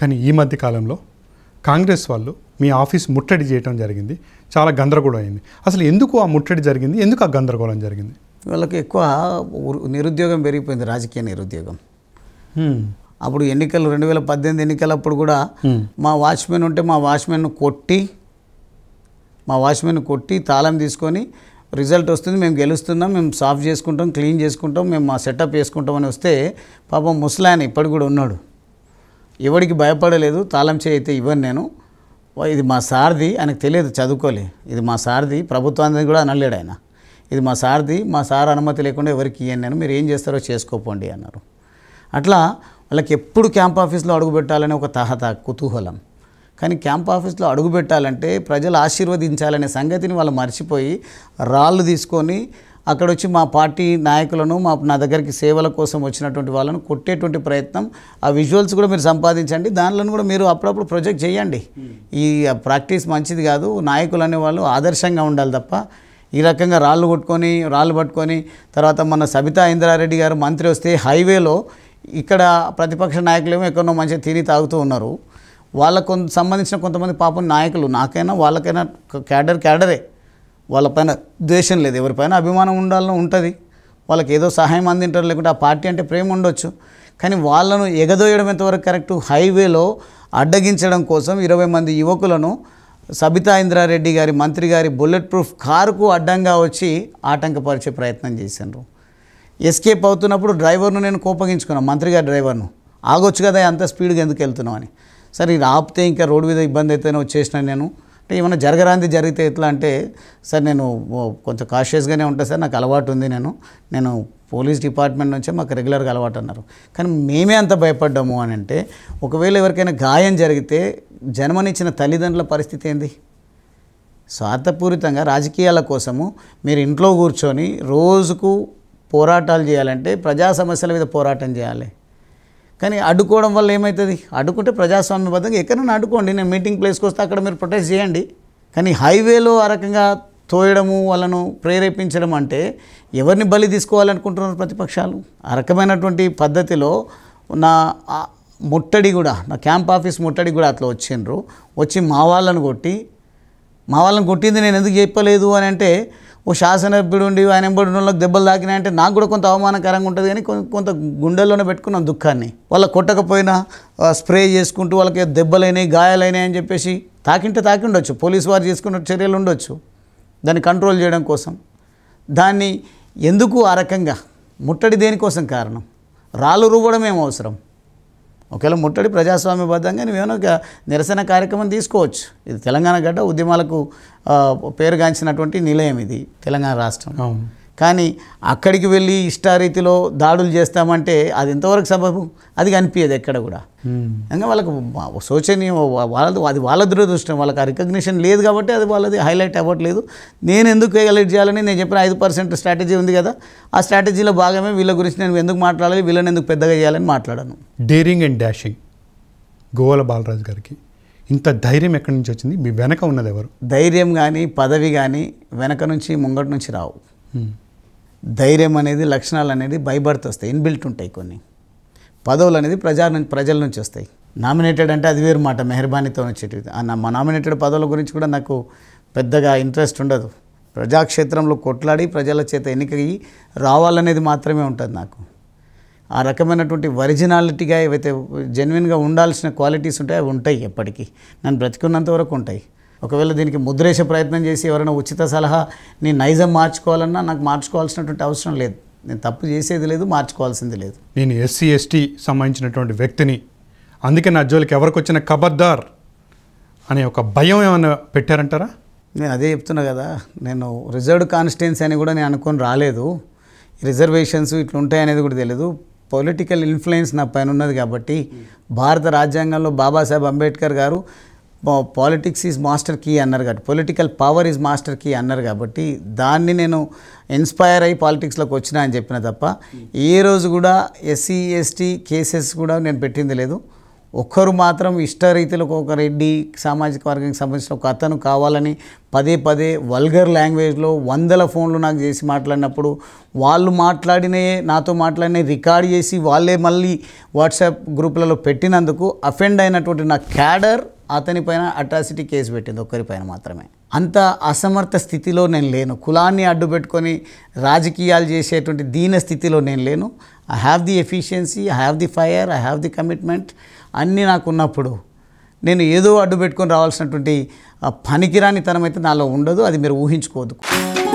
కానీ ఈ మధ్య కాలంలో కాంగ్రెస్ వాళ్ళు మీ ఆఫీస్ ముట్టడి చేయడం జరిగింది చాలా గందరగోళం అయింది అసలు ఎందుకు ఆ ముట్టడి జరిగింది ఎందుకు ఆ గందరగోళం జరిగింది వాళ్ళకి ఎక్కువ నిరుద్యోగం పెరిగిపోయింది రాజకీయ నిరుద్యోగం అప్పుడు ఎన్నికలు రెండు వేల పద్దెనిమిది ఎన్నికలప్పుడు కూడా మా వాచ్మెన్ ఉంటే మా వాచ్మెన్ కొట్టి మా వాచ్మెన్ కొట్టి తాళం తీసుకొని రిజల్ట్ వస్తుంది మేము గెలుస్తున్నాం మేము సాఫ్ చేసుకుంటాం క్లీన్ చేసుకుంటాం మేము మా సెటప్ చేసుకుంటాం అని వస్తే పాపం ముసలాయన ఇప్పటికి కూడా ఉన్నాడు ఎవడికి భయపడలేదు తాళం అయితే ఇవ్వను నేను ఇది మా సారథి ఆయనకు తెలియదు చదువుకోలే ఇది మా సారథి ప్రభుత్వానికి కూడా అనలేడు ఆయన ఇది మా సారథి మా సార్ అనుమతి లేకుండా ఎవరికి ఇవ్వను నేను మీరు ఏం చేస్తారో చేసుకోపోండి అన్నారు అట్లా వాళ్ళకి ఎప్పుడు క్యాంప్ ఆఫీస్లో పెట్టాలని ఒక తహత కుతూహలం కానీ క్యాంప్ ఆఫీస్లో అడుగుపెట్టాలంటే ప్రజలు ఆశీర్వదించాలనే సంగతిని వాళ్ళు మర్చిపోయి రాళ్ళు తీసుకొని అక్కడ వచ్చి మా పార్టీ నాయకులను మా నా దగ్గరికి సేవల కోసం వచ్చినటువంటి వాళ్ళను కొట్టేటువంటి ప్రయత్నం ఆ విజువల్స్ కూడా మీరు సంపాదించండి దానిలో కూడా మీరు అప్పుడప్పుడు ప్రొజెక్ట్ చేయండి hmm. ఈ ప్రాక్టీస్ మంచిది కాదు నాయకులు అనేవాళ్ళు ఆదర్శంగా ఉండాలి తప్ప ఈ రకంగా రాళ్ళు కొట్టుకొని రాళ్ళు పట్టుకొని తర్వాత మన సబితా ఇంద్రారెడ్డి గారు మంత్రి వస్తే హైవేలో ఇక్కడ ప్రతిపక్ష నాయకులేమో ఎక్కడో మంచిగా తిని తాగుతూ ఉన్నారు వాళ్ళకు సంబంధించిన కొంతమంది పాపం నాయకులు నాకైనా వాళ్ళకైనా క్యాడర్ క్యాడరే వాళ్ళపైన ద్వేషం లేదు ఎవరిపైన అభిమానం ఉండాలని ఉంటుంది వాళ్ళకి ఏదో సహాయం అందింటారు లేకుంటే ఆ పార్టీ అంటే ప్రేమ ఉండొచ్చు కానీ వాళ్ళను ఎగదోయడం ఎంతవరకు కరెక్ట్ హైవేలో అడ్డగించడం కోసం ఇరవై మంది యువకులను సబితా ఇంద్రారెడ్డి గారి మంత్రి గారి బుల్లెట్ ప్రూఫ్ కారుకు అడ్డంగా వచ్చి ఆటంకపరిచే ప్రయత్నం చేశారు ఎస్కేప్ అవుతున్నప్పుడు డ్రైవర్ను నేను కోపగించుకున్నాను మంత్రి గారి డ్రైవర్ను ఆగొచ్చు కదా అంత స్పీడ్గా ఎందుకు వెళ్తున్నావు అని సరే ఇది ఆపితే ఇంకా రోడ్డు మీద ఇబ్బంది అయితేనే వచ్చేసిన నేను అంటే ఏమైనా జరగరాంది జరిగితే ఎట్లా అంటే సార్ నేను కొంచెం కాషియస్గానే ఉంటాను సార్ నాకు అలవాటు ఉంది నేను నేను పోలీస్ డిపార్ట్మెంట్ నుంచే మాకు రెగ్యులర్గా అలవాటు అన్నారు కానీ మేమే అంత భయపడ్డాము అని అంటే ఒకవేళ ఎవరికైనా గాయం జరిగితే జన్మనిచ్చిన తల్లిదండ్రుల పరిస్థితి ఏంది స్వార్థపూరితంగా రాజకీయాల కోసము మీరు ఇంట్లో కూర్చొని రోజుకు పోరాటాలు చేయాలంటే ప్రజా సమస్యల మీద పోరాటం చేయాలి కానీ అడ్డుకోవడం వల్ల ఏమవుతుంది అడ్డుకుంటే ప్రజాస్వామ్యబద్ధంగా ఎక్కడైనా అడ్డుకోండి నేను మీటింగ్ ప్లేస్కి వస్తే అక్కడ మీరు ప్రొటెస్ట్ చేయండి కానీ హైవేలో ఆ రకంగా తోయడము వాళ్ళను ప్రేరేపించడం అంటే ఎవరిని బలి తీసుకోవాలనుకుంటున్నారు ప్రతిపక్షాలు ఆ రకమైనటువంటి పద్ధతిలో నా ముట్టడి కూడా నా క్యాంప్ ఆఫీస్ ముట్టడి కూడా అట్లా వచ్చిండ్రు వచ్చి మా వాళ్ళను కొట్టి మా వాళ్ళని కొట్టింది నేను ఎందుకు చెప్పలేదు అని అంటే ఓ ఉండి ఆయన వాళ్ళకి దెబ్బలు తాకినాయంటే నాకు కూడా కొంత అవమానకరంగా ఉంటుంది కానీ కొంత గుండెల్లోనే పెట్టుకున్నాం దుఃఖాన్ని వాళ్ళ కొట్టకపోయినా స్ప్రే చేసుకుంటూ వాళ్ళకి దెబ్బలైనాయి గాయాలైనాయి అని చెప్పేసి తాకింటే తాకి ఉండొచ్చు పోలీసు వారు చేసుకున్న చర్యలు ఉండొచ్చు దాన్ని కంట్రోల్ చేయడం కోసం దాన్ని ఎందుకు ఆ రకంగా ముట్టడి దేనికోసం కారణం రాళ్ళు రువ్వడం ఏం అవసరం ఒకవేళ ముట్టడి ప్రజాస్వామ్యబద్ధంగా నువ్వేమైనా ఒక నిరసన కార్యక్రమం తీసుకోవచ్చు ఇది తెలంగాణ గడ్డ ఉద్యమాలకు పేరుగాంచినటువంటి నిలయం ఇది తెలంగాణ రాష్ట్రం కానీ అక్కడికి వెళ్ళి ఇష్టారీతిలో దాడులు చేస్తామంటే అది ఎంతవరకు సబబు అది కనిపించదు ఎక్కడ కూడా ఇంకా వాళ్ళకు శోచనీయం వాళ్ళది అది వాళ్ళ దురదృష్టం వాళ్ళకి రికగ్నిషన్ లేదు కాబట్టి అది వాళ్ళది హైలైట్ అవ్వట్లేదు నేను ఎందుకు హైలైట్ చేయాలని నేను చెప్పిన ఐదు పర్సెంట్ స్ట్రాటజీ ఉంది కదా ఆ స్ట్రాటజీలో భాగమే వీళ్ళ గురించి నేను ఎందుకు మాట్లాడాలి వీళ్ళని ఎందుకు పెద్దగా చేయాలని మాట్లాడాను డేరింగ్ అండ్ డాషింగ్ గోవాల బాలరాజు గారికి ఇంత ధైర్యం ఎక్కడి నుంచి వచ్చింది మీ వెనక ఉన్నది ఎవరు ధైర్యం కానీ పదవి కానీ వెనక నుంచి ముంగటి నుంచి రావు ధైర్యం అనేది లక్షణాలు అనేది భయపడుతూ వస్తాయి ఇన్బిల్ట్ ఉంటాయి కొన్ని పదవులు అనేది ప్రజా నుంచి ప్రజల నుంచి వస్తాయి నామినేటెడ్ అంటే అది వేరు మాట మెహర్బానీతో ఆ మా నామినేటెడ్ పదవుల గురించి కూడా నాకు పెద్దగా ఇంట్రెస్ట్ ఉండదు ప్రజాక్షేత్రంలో కొట్లాడి ప్రజల చేత ఎన్నికయ్యి రావాలనేది మాత్రమే ఉంటుంది నాకు ఆ రకమైనటువంటి ఒరిజినాలిటీగా ఏవైతే జెన్యున్గా ఉండాల్సిన క్వాలిటీస్ ఉంటాయో అవి ఉంటాయి ఎప్పటికీ నన్ను బ్రతికున్నంత వరకు ఉంటాయి ఒకవేళ దీనికి ముద్రేసే ప్రయత్నం చేసి ఎవరైనా ఉచిత సలహా నీ నైజం మార్చుకోవాలన్నా నాకు మార్చుకోవాల్సినటువంటి అవసరం లేదు నేను తప్పు చేసేది లేదు మార్చుకోవాల్సింది లేదు నేను ఎస్సీ ఎస్టీ సంబంధించినటువంటి వ్యక్తిని అందుకే నా జోలికి ఎవరికి వచ్చిన కబద్దార్ అనే ఒక భయం ఏమైనా పెట్టారంటారా నేను అదే చెప్తున్నా కదా నేను రిజర్వ్డ్ కాన్స్టిట్యున్సీ అని కూడా నేను అనుకొని రాలేదు రిజర్వేషన్స్ ఇట్లుంటాయనేది కూడా తెలియదు పొలిటికల్ ఇన్ఫ్లుయెన్స్ నా పైన ఉన్నది కాబట్టి భారత రాజ్యాంగంలో బాబాసాహెబ్ అంబేద్కర్ గారు పాలిటిక్స్ ఈజ్ మాస్టర్ కీ అన్నారు కాబట్టి political power is master key అన్నారు కాబట్టి దాన్ని నేను ఇన్స్పైర్ అయ్యి పాలిటిక్స్లోకి వచ్చినా అని చెప్పిన తప్ప ఏ రోజు కూడా ఎస్సీ ఎస్టీ కేసెస్ కూడా నేను పెట్టింది లేదు ఒక్కరు మాత్రం ఇష్టరీతిలో ఒక రెడ్డి సామాజిక వర్గానికి సంబంధించిన ఒక అతను కావాలని పదే పదే వల్గర్ లాంగ్వేజ్లో వందల ఫోన్లు నాకు చేసి మాట్లాడినప్పుడు వాళ్ళు మాట్లాడినయే నాతో మాట్లాడిన రికార్డ్ చేసి వాళ్ళే మళ్ళీ వాట్సాప్ గ్రూపులలో పెట్టినందుకు అఫెండ్ అయినటువంటి నా క్యాడర్ అతనిపైన అట్రాసిటీ కేసు పెట్టింది ఒక్కరిపైన మాత్రమే అంత అసమర్థ స్థితిలో నేను లేను కులాన్ని అడ్డు పెట్టుకొని రాజకీయాలు చేసేటువంటి దీన స్థితిలో నేను లేను I have the efficiency I have the fire I have the commitment అన్నీ నాకు ఉన్నప్పుడు నేను ఏదో అడ్డు పెట్టుకొని రావాల్సినటువంటి పనికిరాని తనమైతే నాలో ఉండదు అది మీరు ఊహించుకోదు